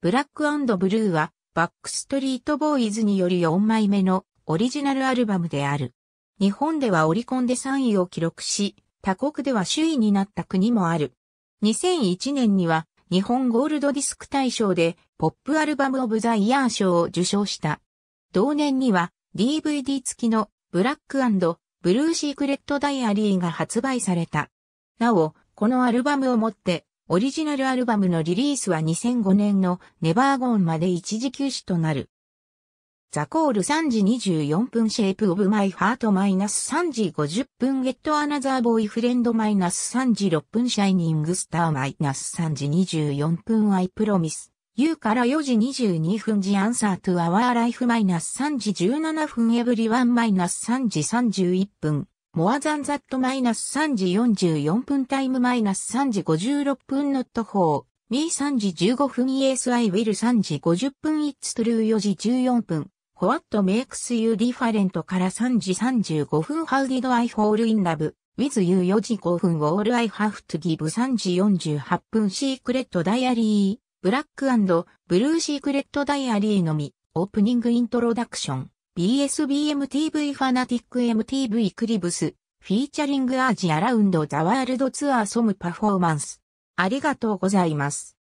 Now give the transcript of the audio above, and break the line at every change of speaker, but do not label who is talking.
ブラックブルーはバックストリートボーイズにより4枚目のオリジナルアルバムである。日本ではオリコンで3位を記録し、他国では首位になった国もある。2001年には日本ゴールドディスク大賞でポップアルバムオブザイヤー賞を受賞した。同年には DVD 付きのブラックブルーシークレットダイアリーが発売された。なお、このアルバムをもってオリジナルアルバムのリリースは2005年のネバーゴーンまで一時休止となる。ザコール3時24分シェイプオブマイハートマイナス3時50分ゲットアナザーボーイフレンドマイナス3時6分シャイニングスターマイナス3時24分アイプロミス。U から4時22分ジアンサートゥアワーライフマイナス3時17分エブリワンマイナス3時31分 More than that マイナス3時44分タイムマイナス3時56分 not for me3 時15分 yes I will 3時50分 it's true4 時14分 what makes you different から3時35分 how did I fall in love with you 4時5分 all I have to give 3時48分シークレットダイアリーブラックブルーシークレットダイアリーのみオープニングイントロダクション BSBMTV ファナティック MTV クリブス、フィーチャリングアジアラウンドザワールドツアーソムパフォーマンス。ありがとうございます。